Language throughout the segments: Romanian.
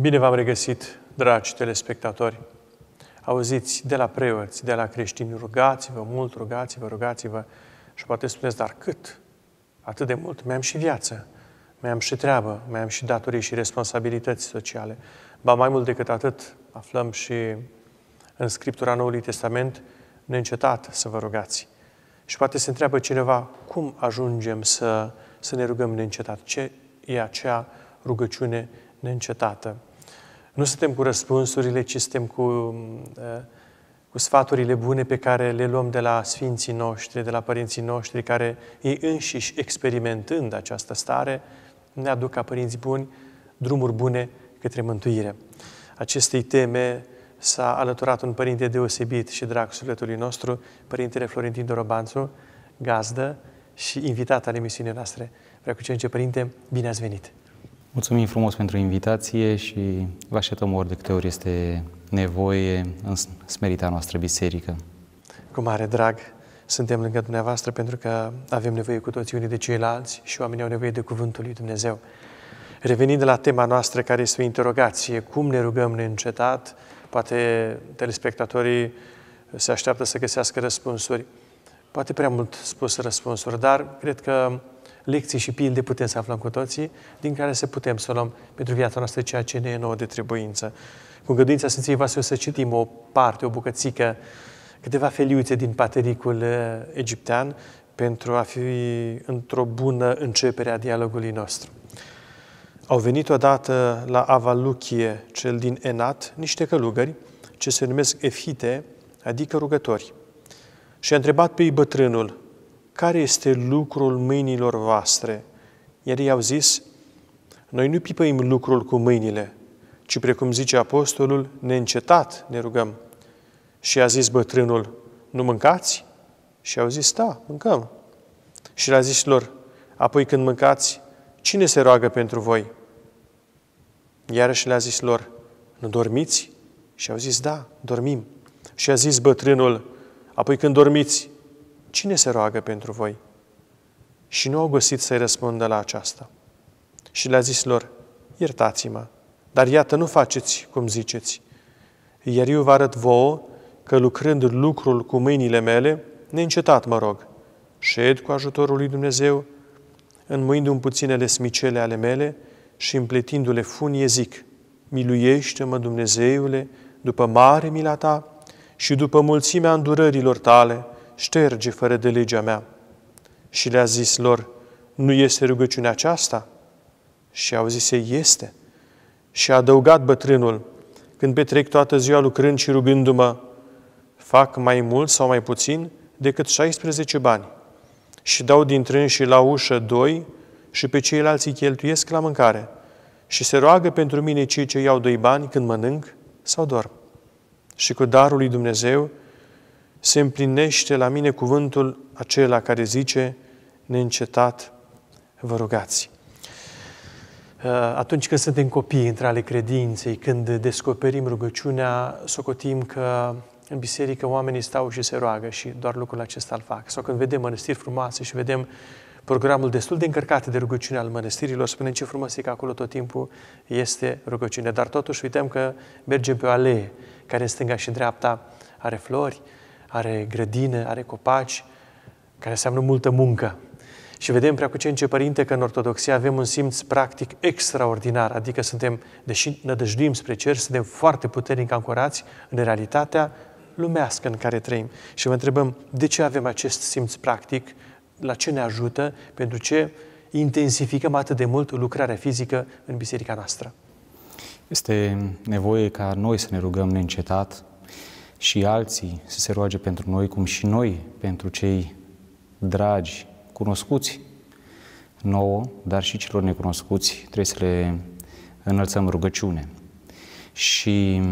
Bine v-am regăsit, dragi telespectatori! Auziți de la preoți, de la creștini, rugați-vă mult, rugați-vă, rugați-vă și poate spuneți, dar cât? Atât de mult, mi-am și viață, mi-am și treabă, mi-am și datorii și responsabilități sociale. Ba mai mult decât atât, aflăm și în Scriptura Noului Testament, neîncetat să vă rugați. Și poate se întreabă cineva, cum ajungem să, să ne rugăm neîncetat? Ce e acea rugăciune neîncetată? Nu suntem cu răspunsurile, ci suntem cu, eh, cu sfaturile bune pe care le luăm de la Sfinții noștri, de la părinții noștri, care ei înșiși experimentând această stare, ne aduc ca părinți buni drumuri bune către mântuire. Acestei teme s-a alăturat un părinte deosebit și drag sufletului nostru, părintele Florentin Dorobanțu, gazdă și invitat al emisiunii noastre. Vreau cu ce părinte, bine ați venit! Mulțumim frumos pentru invitație și vă așteptăm ori de câte ori este nevoie în smerita noastră biserică. Cu mare drag suntem lângă dumneavoastră pentru că avem nevoie cu toții unii de ceilalți și oamenii au nevoie de Cuvântul lui Dumnezeu. Revenind la tema noastră care este o interogație, cum ne rugăm neîncetat, poate telespectatorii se așteaptă să găsească răspunsuri. Poate prea mult spus răspunsuri, dar cred că lecții și pilde putem să aflăm cu toții, din care să putem să luăm pentru viața noastră ceea ce ne e nouă de trebuință. Cu găduința Sfinției Vasile o să citim o parte, o bucățică, câteva feliuțe din patericul eh, egiptean pentru a fi într-o bună începere a dialogului nostru. Au venit odată la Avaluchie, cel din Enat, niște călugări, ce se numesc efite, adică rugători. Și a întrebat pe ei bătrânul, care este lucrul mâinilor voastre? Iar ei au zis, noi nu pipăim lucrul cu mâinile, ci precum zice apostolul, neîncetat ne rugăm. Și a zis bătrânul, nu mâncați? Și au zis, da, mâncăm. Și le-a zis lor, apoi când mâncați, cine se roagă pentru voi? Iarăși le-a zis lor, nu dormiți? Și au zis, da, dormim. Și a zis bătrânul, apoi când dormiți, cine se roagă pentru voi? Și nu au găsit să-i răspundă la aceasta. Și le-a zis lor, iertați-mă, dar iată, nu faceți cum ziceți. Iar eu vă arăt vouă că lucrând lucrul cu mâinile mele, neîncetat mă rog, șed cu ajutorul lui Dumnezeu, înmâindu-mi puținele smicele ale mele și împletindu-le funie zic, miluiește-mă, Dumnezeule, după mare mila ta și după mulțimea îndurărilor tale, șterge fără de legea mea. Și le-a zis lor, nu este rugăciunea aceasta? Și au zis ei, este. Și a adăugat bătrânul, când petrec toată ziua lucrând și rugându-mă, fac mai mult sau mai puțin decât 16 bani și dau din și la ușă doi și pe ceilalți îi cheltuiesc la mâncare și se roagă pentru mine cei ce iau doi bani când mănânc sau dorm. Și cu darul lui Dumnezeu se împlinește la mine cuvântul acela care zice, neîncetat vă rugați. Uh, atunci când suntem copii între ale credinței, când descoperim rugăciunea, socotim că în biserică oamenii stau și se roagă și doar lucrul acesta îl fac. Sau când vedem mănăstiri frumoase și vedem programul destul de încărcat de rugăciune al mănăstirilor, spunem ce frumos e că acolo tot timpul este rugăciune. Dar totuși uităm că mergem pe o alee care în stânga și în dreapta are flori, are grădină, are copaci, care înseamnă multă muncă. Și vedem, prea cu ce părinte, că în Ortodoxie avem un simț practic extraordinar, adică suntem, deși nădăjduim spre cer, suntem foarte puternic ancorați în realitatea lumească în care trăim. Și vă întrebăm, de ce avem acest simț practic, la ce ne ajută, pentru ce intensificăm atât de mult lucrarea fizică în biserica noastră? Este nevoie ca noi să ne rugăm neîncetat și alții să se roage pentru noi, cum și noi pentru cei dragi, cunoscuți nouă, dar și celor necunoscuți, trebuie să le înălțăm rugăciune. Și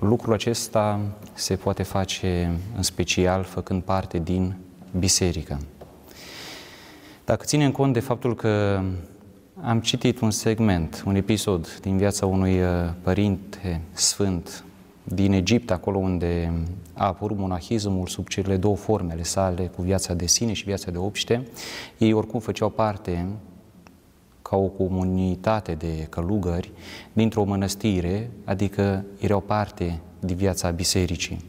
lucrul acesta se poate face în special făcând parte din biserică. Dacă ținem cont de faptul că am citit un segment, un episod din viața unui uh, părinte sfânt, din Egipt, acolo unde a apărut monahismul sub cele două formele sale, cu viața de sine și viața de obște, ei oricum făceau parte ca o comunitate de călugări dintr-o mănăstire, adică erau parte din viața bisericii.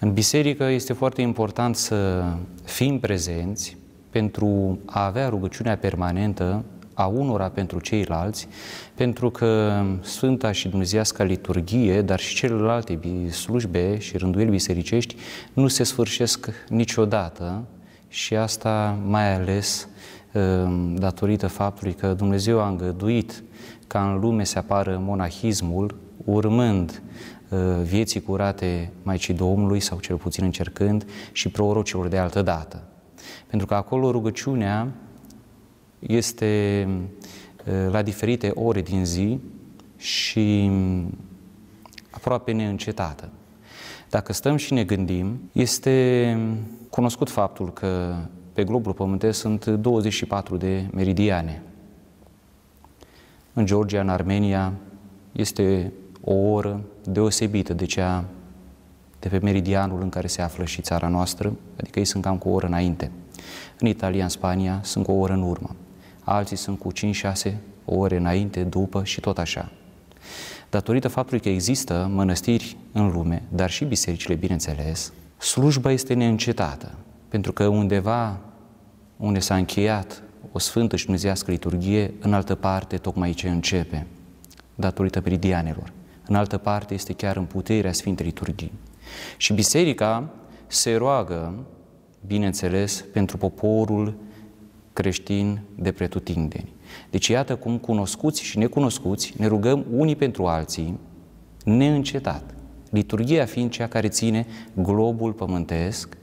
În biserică este foarte important să fim prezenți pentru a avea rugăciunea permanentă a unora pentru ceilalți, pentru că Sfânta și Dumnezeiasca liturghie, dar și celelalte slujbe și rânduieli bisericești nu se sfârșesc niciodată și asta mai ales um, datorită faptului că Dumnezeu a îngăduit ca în lume se apară monahismul, urmând uh, vieții curate Maicii Domnului sau cel puțin încercând și prorocilor de altă dată. Pentru că acolo rugăciunea este ă, la diferite ore din zi și aproape neîncetată. Dacă stăm și ne gândim, este cunoscut faptul că pe globul pământesc sunt 24 de meridiane. În Georgia, în Armenia, este o oră deosebită de cea de pe meridianul în care se află și țara noastră, adică ei sunt cam cu o oră înainte. În Italia, în Spania, sunt cu o oră în urmă alții sunt cu 5-6 ore înainte, după și tot așa. Datorită faptului că există mănăstiri în lume, dar și bisericile, bineînțeles, slujba este neîncetată, pentru că undeva unde s-a încheiat o sfântă și dumnezească liturghie, în altă parte tocmai ce începe, datorită peridianelor. În altă parte este chiar în puterea Sfintei Liturghii. Și biserica se roagă, bineînțeles, pentru poporul creștini de pretutindeni. Deci iată cum cunoscuți și necunoscuți ne rugăm unii pentru alții neîncetat. Liturghia fiind cea care ține globul pământesc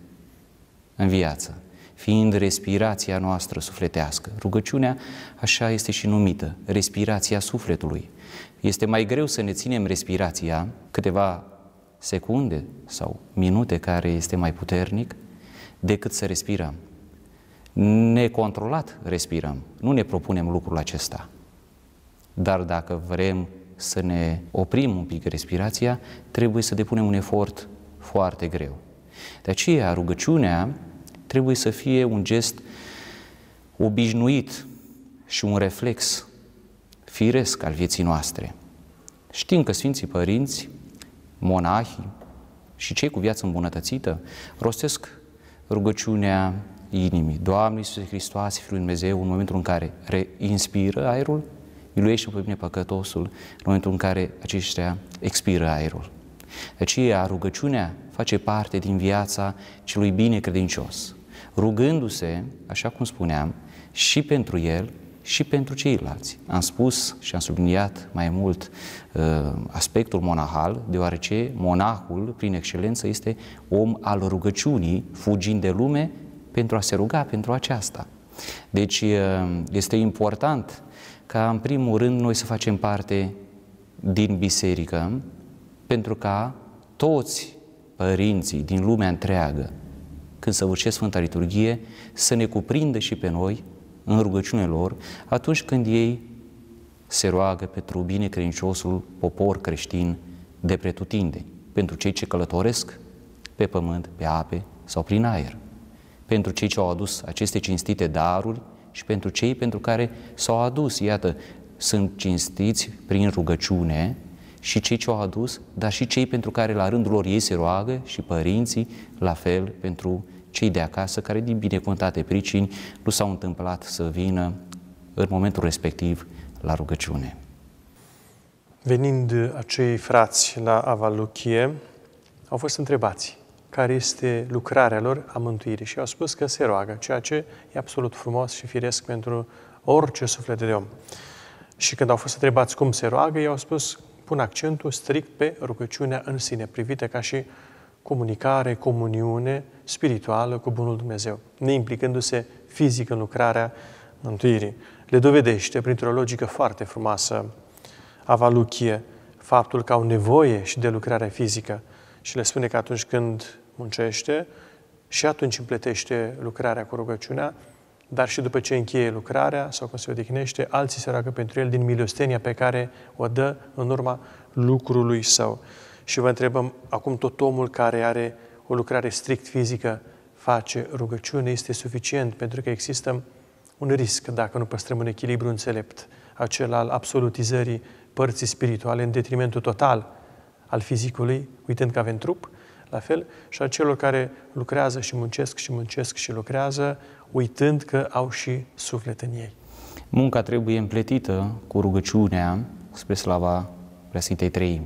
în viață, fiind respirația noastră sufletească. Rugăciunea așa este și numită, respirația sufletului. Este mai greu să ne ținem respirația câteva secunde sau minute care este mai puternic decât să respirăm necontrolat respirăm. Nu ne propunem lucrul acesta. Dar dacă vrem să ne oprim un pic respirația, trebuie să depunem un efort foarte greu. De aceea, rugăciunea trebuie să fie un gest obișnuit și un reflex firesc al vieții noastre. Știm că Sfinții Părinți, monahii și cei cu viață îmbunătățită rostesc rugăciunea inimii. Doamne Iisuse Hristoase, Fiul Dumnezeu, în momentul în care reinspiră aerul, iluiește pe mine păcătosul, în momentul în care aceștia expiră aerul. De aceea rugăciunea face parte din viața celui bine credincios, rugându-se, așa cum spuneam, și pentru el și pentru ceilalți. Am spus și am subliniat mai mult uh, aspectul monahal, deoarece monahul, prin excelență, este om al rugăciunii, fugind de lume pentru a se ruga pentru aceasta. Deci este important ca în primul rând noi să facem parte din biserică pentru ca toți părinții din lumea întreagă, când să săvârșesc Sfânta Liturghie, să ne cuprindă și pe noi în rugăciune lor atunci când ei se roagă pentru binecredinciosul popor creștin de pretutinde, pentru cei ce călătoresc pe pământ, pe ape sau prin aer pentru cei ce au adus aceste cinstite daruri și pentru cei pentru care s-au adus, iată, sunt cinstiți prin rugăciune și cei ce au adus, dar și cei pentru care la rândul lor ei se roagă și părinții, la fel pentru cei de acasă care din binecuvântate pricini nu s-au întâmplat să vină în momentul respectiv la rugăciune. Venind acei frați la Avaluchie, au fost întrebați care este lucrarea lor a mântuirii. Și au spus că se roagă, ceea ce e absolut frumos și firesc pentru orice suflet de om. Și când au fost întrebați cum se roagă, ei au spus, pun accentul strict pe rugăciunea în sine, privită ca și comunicare, comuniune spirituală cu Bunul Dumnezeu, neimplicându-se fizic în lucrarea mântuirii. Le dovedește, printr-o logică foarte frumoasă, avaluchie, faptul că au nevoie și de lucrare fizică și le spune că atunci când muncește și atunci împletește lucrarea cu rugăciunea, dar și după ce încheie lucrarea sau când se odihnește, alții se roagă pentru el din milostenia pe care o dă în urma lucrului său. Și vă întrebăm, acum tot omul care are o lucrare strict fizică face rugăciune, este suficient pentru că există un risc dacă nu păstrăm un echilibru înțelept, acel al absolutizării părții spirituale în detrimentul total al fizicului, uitând că avem trup, la fel și a celor care lucrează și muncesc și muncesc și lucrează, uitând că au și suflet în ei. Munca trebuie împletită cu rugăciunea spre slava Preasfintei Treimi.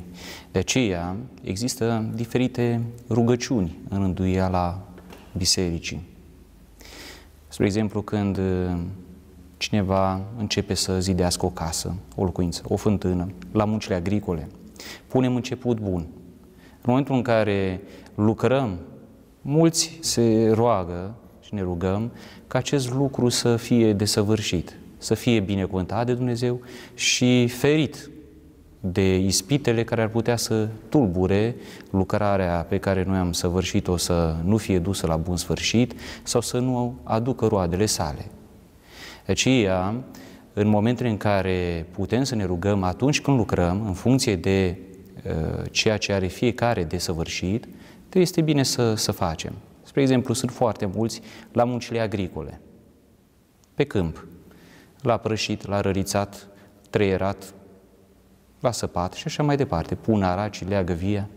De aceea există diferite rugăciuni în la bisericii. Spre exemplu, când uh, cineva începe să zidească o casă, o locuință, o fântână, la muncile agricole, punem început bun, în momentul în care lucrăm, mulți se roagă și ne rugăm ca acest lucru să fie desăvârșit, să fie binecuvântat de Dumnezeu și ferit de ispitele care ar putea să tulbure lucrarea pe care noi am săvârșit-o să nu fie dusă la bun sfârșit sau să nu aducă roadele sale. Aceea, în momentele în care putem să ne rugăm atunci când lucrăm, în funcție de Uh, ceea ce are fiecare de săvârșit, trebuie este bine să, să facem. Spre exemplu, sunt foarte mulți la muncile agricole, pe câmp, la prășit, la rărițat, treierat, la săpat și așa mai departe, pun araci, leagă via.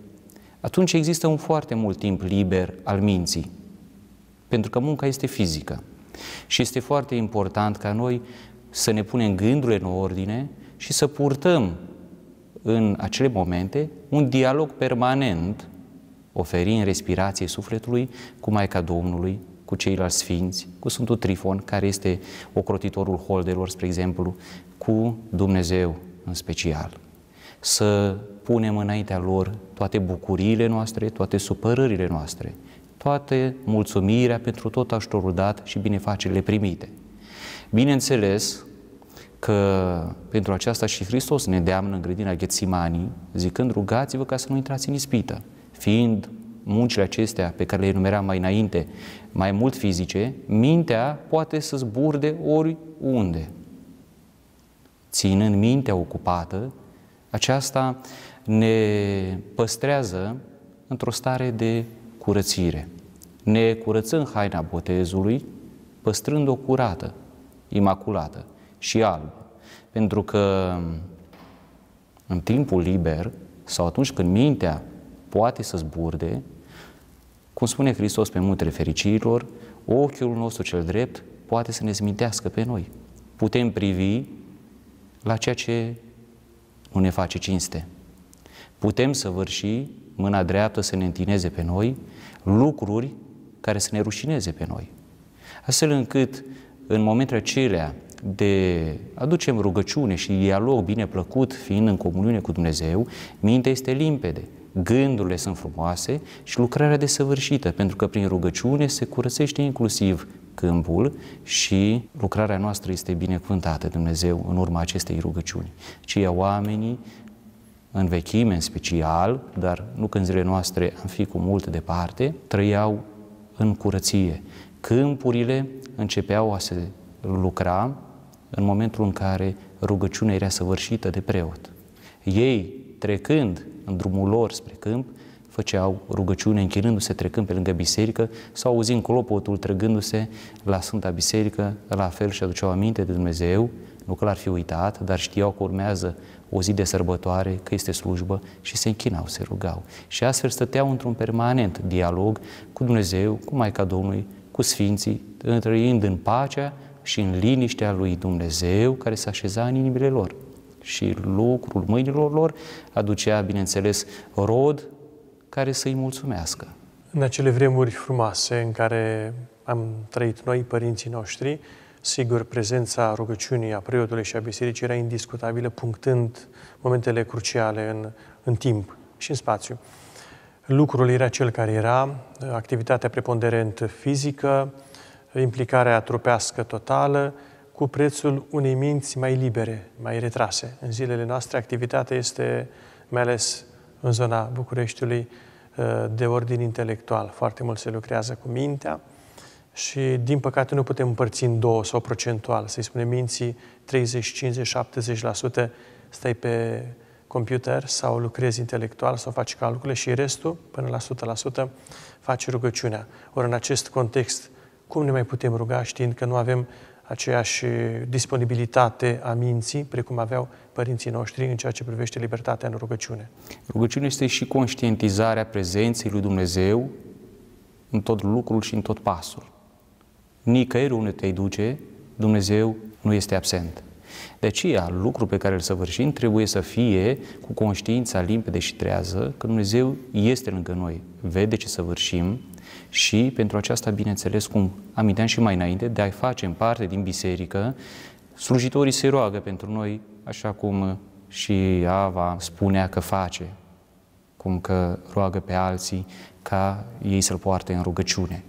Atunci există un foarte mult timp liber al minții, pentru că munca este fizică. Și este foarte important ca noi să ne punem gândurile în ordine și să purtăm în acele momente un dialog permanent oferind respirație sufletului cu Maica Domnului, cu ceilalți sfinți, cu Sfântul Trifon, care este ocrotitorul holderilor, spre exemplu, cu Dumnezeu în special. Să punem înaintea lor toate bucuriile noastre, toate supărările noastre, toate mulțumirea pentru tot ajutorul dat și binefacerile primite. Bineînțeles, că pentru aceasta și Hristos ne deamnă în grădina Ghețimanii, zicând rugați-vă ca să nu intrați în ispită, fiind muncile acestea pe care le enumeram mai înainte, mai mult fizice, mintea poate să zburde oriunde. Ținând mintea ocupată, aceasta ne păstrează într-o stare de curățire. Ne curățăm haina botezului, păstrând-o curată, imaculată și albă. Pentru că în timpul liber sau atunci când mintea poate să zburde, cum spune Hristos pe multe fericirilor, ochiul nostru cel drept poate să ne zmintească pe noi. Putem privi la ceea ce nu ne face cinste. Putem să vârși mâna dreaptă să ne întineze pe noi lucruri care să ne rușineze pe noi. Astfel încât în momentele acelea de aducem rugăciune și dialog bine plăcut, fiind în comuniune cu Dumnezeu, mintea este limpede, gândurile sunt frumoase și lucrarea desăvârșită, pentru că prin rugăciune se curățește inclusiv câmpul și lucrarea noastră este binecuvântată Dumnezeu în urma acestei rugăciuni. Cei oamenii în vechime în special, dar nu când zilele noastre am fi cu mult departe, trăiau în curăție. Câmpurile începeau a se lucra în momentul în care rugăciunea era săvârșită de preot. Ei, trecând în drumul lor spre câmp, făceau rugăciune închinându-se trecând pe lângă biserică sau auzind clopotul trăgându-se la Sfânta Biserică, la fel și aduceau aminte de Dumnezeu, nu că l-ar fi uitat, dar știau că urmează o zi de sărbătoare, că este slujbă și se închinau, se rugau. Și astfel stăteau într-un permanent dialog cu Dumnezeu, cu Maica Domnului, cu Sfinții, trăind în pacea și în liniștea lui Dumnezeu care se așeza în inimile lor. Și lucrul mâinilor lor aducea, bineînțeles, rod care să-i mulțumească. În acele vremuri frumoase în care am trăit noi, părinții noștri, sigur, prezența rugăciunii a preotului și a bisericii era indiscutabilă, punctând momentele cruciale în, în timp și în spațiu. Lucrul era cel care era, activitatea preponderent fizică, implicarea trupească totală, cu prețul unei minți mai libere, mai retrase. În zilele noastre, activitatea este, mai ales în zona Bucureștiului, ă, de ordin intelectual. Foarte mult se lucrează cu mintea și, din păcate, nu putem împărți în două sau procentual. Să-i spunem minții 30, 50, 70% stai pe computer sau lucrezi intelectual sau faci calcule și restul, până la 100%, faci rugăciunea. Ori în acest context, cum ne mai putem ruga știind că nu avem aceeași disponibilitate a minții, precum aveau părinții noștri în ceea ce privește libertatea în rugăciune. Rugăciunea este și conștientizarea prezenței lui Dumnezeu în tot lucrul și în tot pasul. Nicăieri unde te duce, Dumnezeu nu este absent. De aceea, lucrul pe care îl săvârșim trebuie să fie cu conștiința limpede și trează că Dumnezeu este lângă noi, vede ce săvârșim, și pentru aceasta, bineînțeles, cum aminteam și mai înainte, de a facem parte din biserică, slujitorii se roagă pentru noi, așa cum și Ava spunea că face, cum că roagă pe alții ca ei să-L poarte în rugăciune.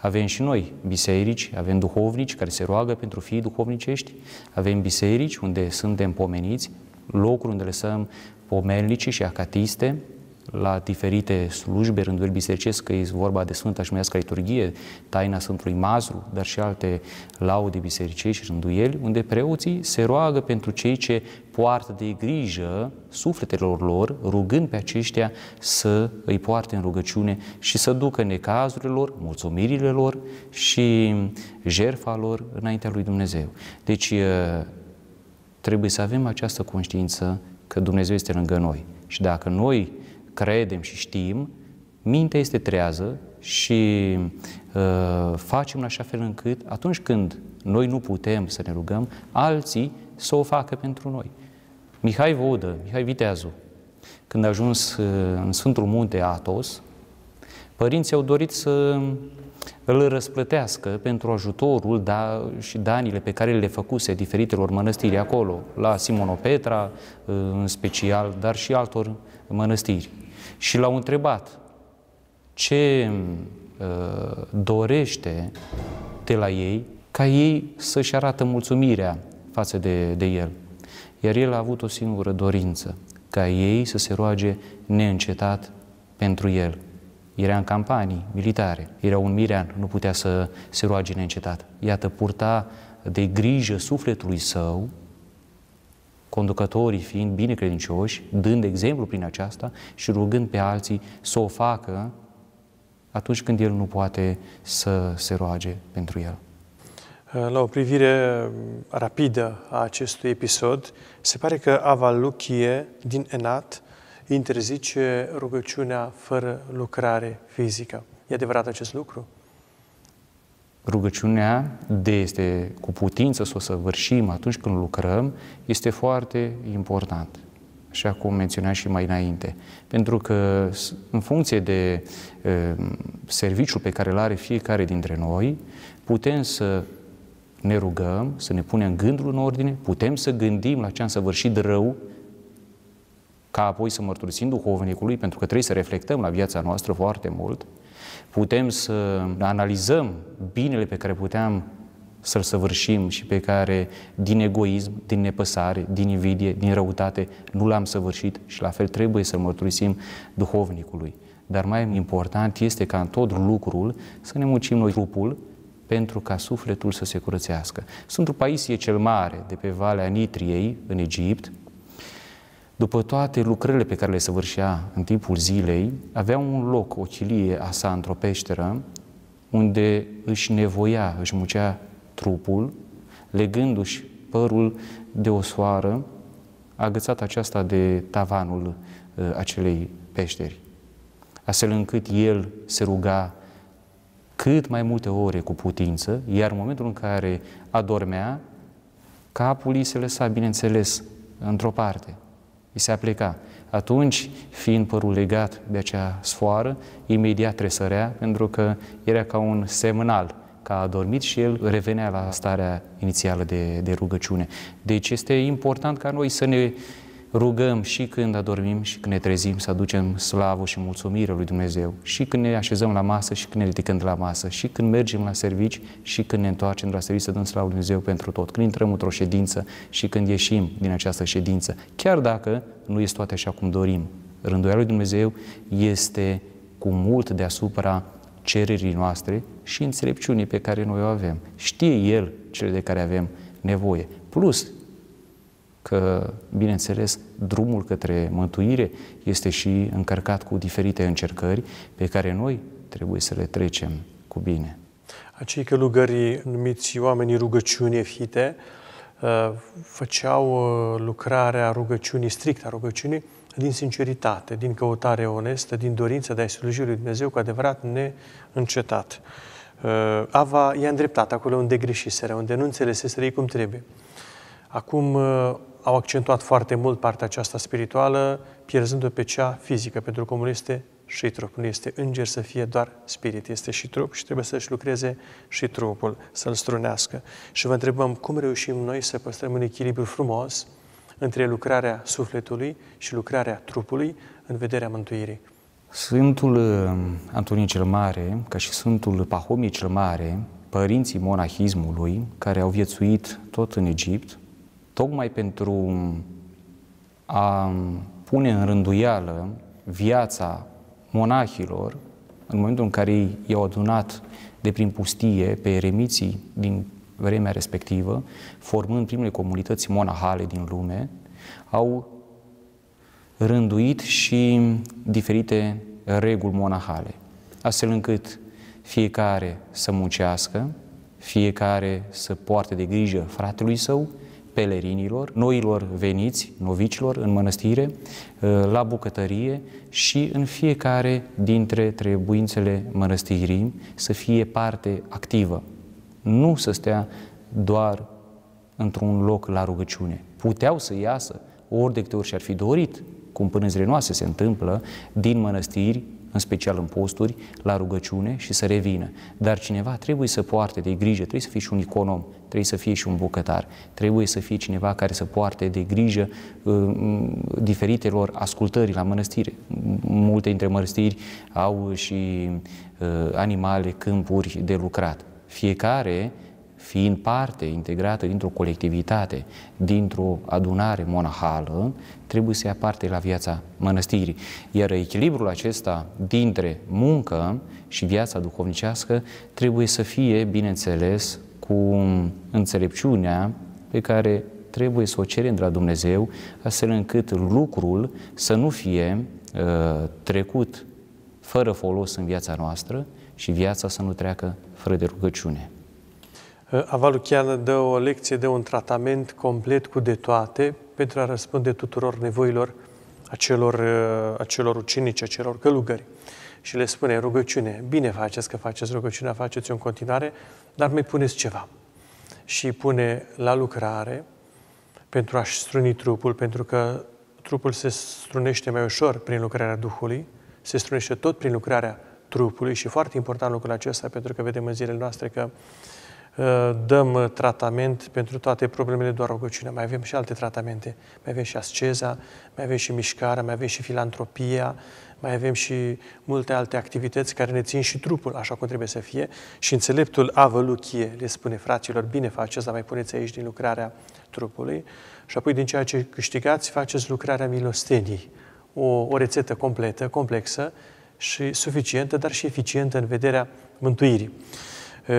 Avem și noi biserici, avem duhovnici care se roagă pentru fiii duhovnicești, avem biserici unde suntem pomeniți, locuri unde lăsăm pomelnici și acatiste, la diferite slujbe, rânduri bisericesc, că e vorba de Sfânta și Măiasca Liturghie, taina Sfântului Mazru, dar și alte laude bisericești și rânduieli, unde preoții se roagă pentru cei ce poartă de grijă sufletelor lor, rugând pe aceștia să îi poarte în rugăciune și să ducă necazurilor, lor, mulțumirile lor și jerfa lor înaintea lui Dumnezeu. Deci uh, trebuie să avem această conștiință că Dumnezeu este lângă noi. Și dacă noi credem și știm, mintea este trează și uh, facem în așa fel încât atunci când noi nu putem să ne rugăm, alții să o facă pentru noi. Mihai Vodă, Mihai Viteazu, când a ajuns uh, în Sfântul Munte Atos, părinții au dorit să îl răsplătească pentru ajutorul da, și danile pe care le făcuse diferitelor mănăstiri acolo, la Simonopetra uh, în special, dar și altor mănăstiri. Și l-au întrebat ce uh, dorește de la ei ca ei să-și arată mulțumirea față de, de el. Iar el a avut o singură dorință, ca ei să se roage neîncetat pentru el. Era în campanii militare, era un mirean, nu putea să se roage neîncetat. Iată, purta de grijă sufletului său conducătorii fiind bine credincioși, dând exemplu prin aceasta și rugând pe alții să o facă atunci când el nu poate să se roage pentru el. La o privire rapidă a acestui episod, se pare că Avaluchie din Enat interzice rugăciunea fără lucrare fizică. E adevărat acest lucru? rugăciunea de este cu putință să o săvârșim atunci când lucrăm, este foarte important. Așa cum menționam și mai înainte. Pentru că în funcție de e, serviciul pe care îl are fiecare dintre noi, putem să ne rugăm, să ne punem gândul în ordine, putem să gândim la ce am săvârșit rău, ca apoi să mărturisim duhovnicului, pentru că trebuie să reflectăm la viața noastră foarte mult, putem să analizăm binele pe care puteam să-l săvârșim și pe care din egoism, din nepăsare, din invidie, din răutate nu l-am săvârșit și la fel trebuie să mărturisim duhovnicului. Dar mai important este ca în tot lucrul să ne muncim noi trupul pentru ca sufletul să se curățească. Sfântul Paisie cel Mare de pe Valea Nitriei în Egipt, după toate lucrările pe care le săvârșea în timpul zilei, avea un loc, o chilie a sa într-o peșteră, unde își nevoia, își mucea trupul, legându-și părul de o soară, agățat aceasta de tavanul ă, acelei peșteri, astfel încât el se ruga cât mai multe ore cu putință, iar în momentul în care adormea, capul îi se lăsa, bineînțeles, într-o parte – îi se aplica. Atunci, fiind părul legat de acea sfoară, imediat tresărea, pentru că era ca un semnal că a adormit și el revenea la starea inițială de, de rugăciune. Deci este important ca noi să ne rugăm și când adormim și când ne trezim să aducem slavă și mulțumire lui Dumnezeu, și când ne așezăm la masă și când ne ridicăm de la masă, și când mergem la servici și când ne întoarcem de la servici să dăm slavă lui Dumnezeu pentru tot, când intrăm într-o ședință și când ieșim din această ședință, chiar dacă nu este toate așa cum dorim. Rânduia lui Dumnezeu este cu mult deasupra cererii noastre și înțelepciunii pe care noi o avem. Știe El cele de care avem nevoie. Plus, că, bineînțeles, drumul către mântuire este și încărcat cu diferite încercări pe care noi trebuie să le trecem cu bine. Acei călugări numiți oamenii rugăciune fite uh, făceau uh, lucrarea rugăciunii, strict a rugăciunii, din sinceritate, din căutare onestă, din dorința de a-i sluji lui Dumnezeu cu adevărat neîncetat. Uh, Ava i-a îndreptat acolo unde greșiseră, unde nu înțeleseseră ei cum trebuie. Acum au accentuat foarte mult partea aceasta spirituală, pierzându o pe cea fizică. Pentru că omul este și trup. Nu este înger să fie doar spirit, este și trup și trebuie să-și lucreze și trupul, să-l strunească. Și vă întrebăm cum reușim noi să păstrăm un echilibru frumos între lucrarea sufletului și lucrarea trupului în vederea mântuirii. Sfântul um, Antonie cel Mare, ca și Sfântul Pahomie cel Mare, părinții monahismului, care au viețuit tot în Egipt, tocmai pentru a pune în rânduială viața monahilor, în momentul în care i-au adunat de prin pustie pe eremiții din vremea respectivă, formând primele comunități monahale din lume, au rânduit și diferite reguli monahale, astfel încât fiecare să muncească, fiecare să poarte de grijă fratelui său, pelerinilor, noilor veniți, novicilor în mănăstire, uh, la bucătărie și în fiecare dintre trebuințele mănăstirii să fie parte activă. Nu să stea doar într-un loc la rugăciune. Puteau să iasă ori de câte ori și-ar fi dorit, cum până în noastre se întâmplă, din mănăstiri în special în posturi, la rugăciune și să revină. Dar cineva trebuie să poarte de grijă, trebuie să fie și un econom, trebuie să fie și un bucătar, trebuie să fie cineva care să poarte de grijă uh, diferitelor ascultări la mănăstire. Multe dintre mănăstiri au și uh, animale, câmpuri de lucrat. Fiecare uh, fiind parte integrată dintr-o colectivitate, dintr-o adunare monahală, trebuie să ia parte la viața mănăstirii. Iar echilibrul acesta dintre muncă și viața duhovnicească trebuie să fie, bineînțeles, cu înțelepciunea pe care trebuie să o cerem de la Dumnezeu, astfel încât lucrul să nu fie uh, trecut fără folos în viața noastră și viața să nu treacă fără de rugăciune. Eh, Avalucheană dă o lecție de un tratament complet cu de toate pentru a răspunde tuturor nevoilor acelor, eh, acelor ucenici, acelor călugări. Și le spune rugăciune, bine faceți că faceți rugăciunea, faceți-o în continuare, dar mai puneți ceva. Și pune la lucrare pentru a-și struni trupul, pentru că trupul se strunește mai ușor prin lucrarea Duhului, se strunește tot prin lucrarea trupului și foarte important lucrul acesta, pentru că vedem în zilele noastre că uh, Eh, dăm eh, tratament pentru toate problemele, doar rugăciunea. Mai avem și alte tratamente. Mai avem și asceza, mai avem și mișcarea, mai avem și filantropia, mai avem și multe alte activități care ne țin și trupul așa cum trebuie să fie. Și înțeleptul avăluchie le spune fraților, bine faceți, dar mai puneți aici din lucrarea trupului. Și apoi din ceea ce câștigați, faceți lucrarea milostenii. O, o rețetă completă, complexă și suficientă, dar și eficientă în vederea mântuirii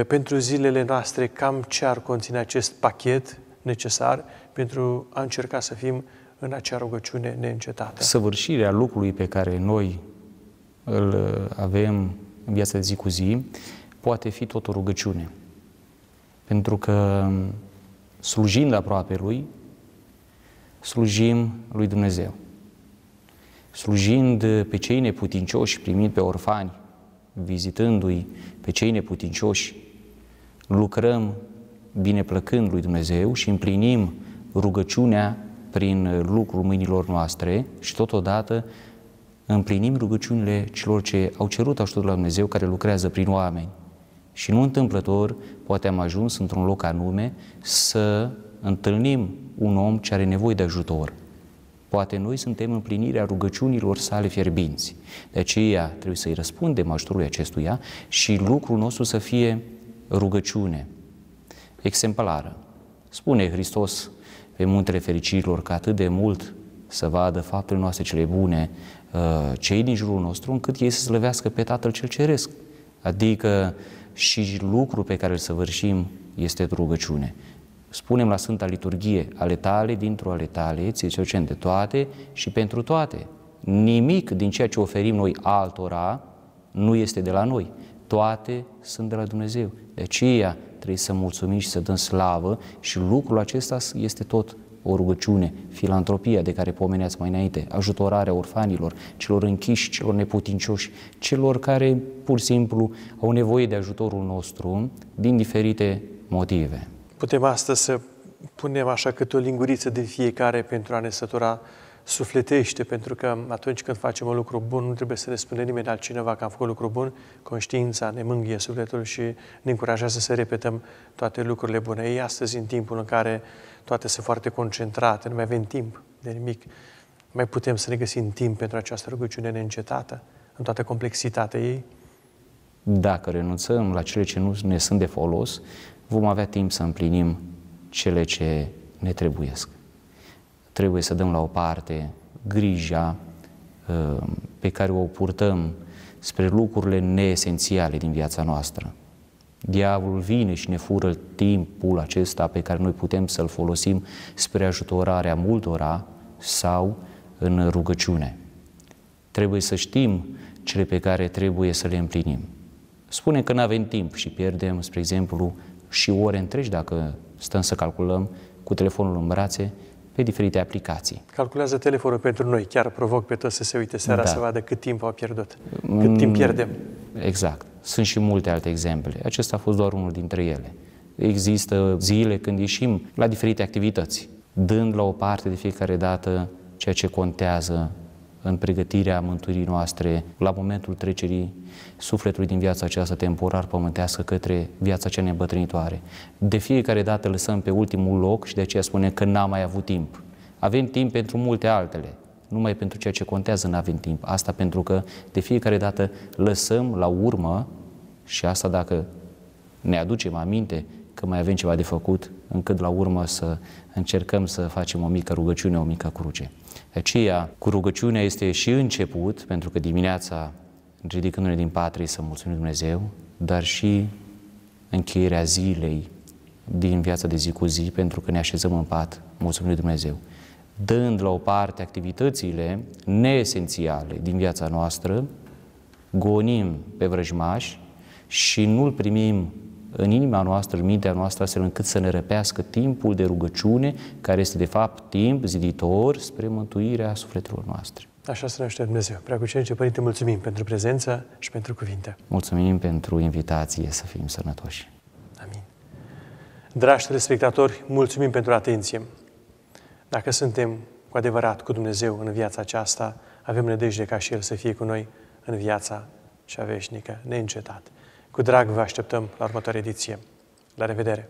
pentru zilele noastre cam ce ar conține acest pachet necesar pentru a încerca să fim în acea rugăciune neîncetată. Săvârșirea lucrului pe care noi îl avem în viața de zi cu zi poate fi tot o rugăciune. Pentru că slujind aproape Lui, slujim Lui Dumnezeu. Slujind pe cei neputincioși, primind pe orfani, vizitându-i pe cei neputincioși, lucrăm bineplăcând lui Dumnezeu și împlinim rugăciunea prin lucrul mâinilor noastre și totodată împlinim rugăciunile celor ce au cerut ajutorul la Dumnezeu care lucrează prin oameni. Și nu întâmplător, poate am ajuns într-un loc anume să întâlnim un om ce are nevoie de ajutor. Poate noi suntem împlinirea rugăciunilor sale fierbinți. De aceea trebuie să-i răspundem ajutorului acestuia și lucrul nostru să fie rugăciune exemplară. Spune Hristos pe muntele fericirilor că atât de mult să vadă faptele noastre cele bune uh, cei din jurul nostru, încât ei să slăvească pe Tatăl cel Ceresc. Adică și lucrul pe care îl săvârșim este rugăciune spunem la Sfânta Liturghie, ale tale, dintr-o ale tale, ție ce de toate și pentru toate. Nimic din ceea ce oferim noi altora nu este de la noi. Toate sunt de la Dumnezeu. De aceea trebuie să mulțumim și să dăm slavă și lucrul acesta este tot o rugăciune, filantropia de care pomeneați mai înainte, ajutorarea orfanilor, celor închiși, celor neputincioși, celor care pur și simplu au nevoie de ajutorul nostru din diferite motive. Putem astăzi să punem așa câte o linguriță de fiecare pentru a ne sătura sufletește, pentru că atunci când facem un lucru bun, nu trebuie să ne spune nimeni altcineva că am făcut lucru bun, conștiința ne mângâie sufletul și ne încurajează să repetăm toate lucrurile bune. Ei astăzi, în timpul în care toate sunt foarte concentrate, nu mai avem timp de nimic, mai putem să ne găsim timp pentru această rugăciune neîncetată, în toată complexitatea ei, dacă renunțăm la cele ce nu ne sunt de folos, vom avea timp să împlinim cele ce ne trebuiesc. Trebuie să dăm la o parte grija uh, pe care o purtăm spre lucrurile neesențiale din viața noastră. Diavolul vine și ne fură timpul acesta pe care noi putem să-l folosim spre ajutorarea multora sau în rugăciune. Trebuie să știm cele pe care trebuie să le împlinim. Spune că nu avem timp și pierdem, spre exemplu, și ore întregi dacă stăm să calculăm cu telefonul în brațe pe diferite aplicații. Calculează telefonul pentru noi, chiar provoc pe toți să se uite seara da. să vadă cât timp au pierdut, cât mm, timp pierdem. Exact. Sunt și multe alte exemple. Acesta a fost doar unul dintre ele. Există zile când ieșim la diferite activități, dând la o parte de fiecare dată ceea ce contează în pregătirea mântuirii noastre la momentul trecerii sufletului din viața aceasta temporar pământească către viața cea nebătrânitoare. De fiecare dată lăsăm pe ultimul loc și de aceea spune că n-am mai avut timp. Avem timp pentru multe altele, numai pentru ceea ce contează nu avem timp. Asta pentru că de fiecare dată lăsăm la urmă și asta dacă ne aducem aminte că mai avem ceva de făcut, încât la urmă să încercăm să facem o mică rugăciune, o mică cruce. De aceea, cu rugăciunea este și început, pentru că dimineața, ridicându-ne din patrie să mulțumim Dumnezeu, dar și încheierea zilei din viața de zi cu zi, pentru că ne așezăm în pat, mulțumim Dumnezeu, dând la o parte activitățile neesențiale din viața noastră, gonim pe vrăjmași și nu-L primim în inima noastră, în mintea noastră, astfel încât să ne răpească timpul de rugăciune, care este de fapt timp ziditor spre mântuirea sufletelor noastre. Așa să ne aștept Dumnezeu. ce Părinte, mulțumim pentru prezența și pentru cuvinte. Mulțumim pentru invitație să fim sănătoși. Amin. Dragi telespectatori, mulțumim pentru atenție. Dacă suntem cu adevărat cu Dumnezeu în viața aceasta, avem nădejde ca și El să fie cu noi în viața cea veșnică, neîncetată. Cu drag vă așteptăm la următoarea ediție. La revedere!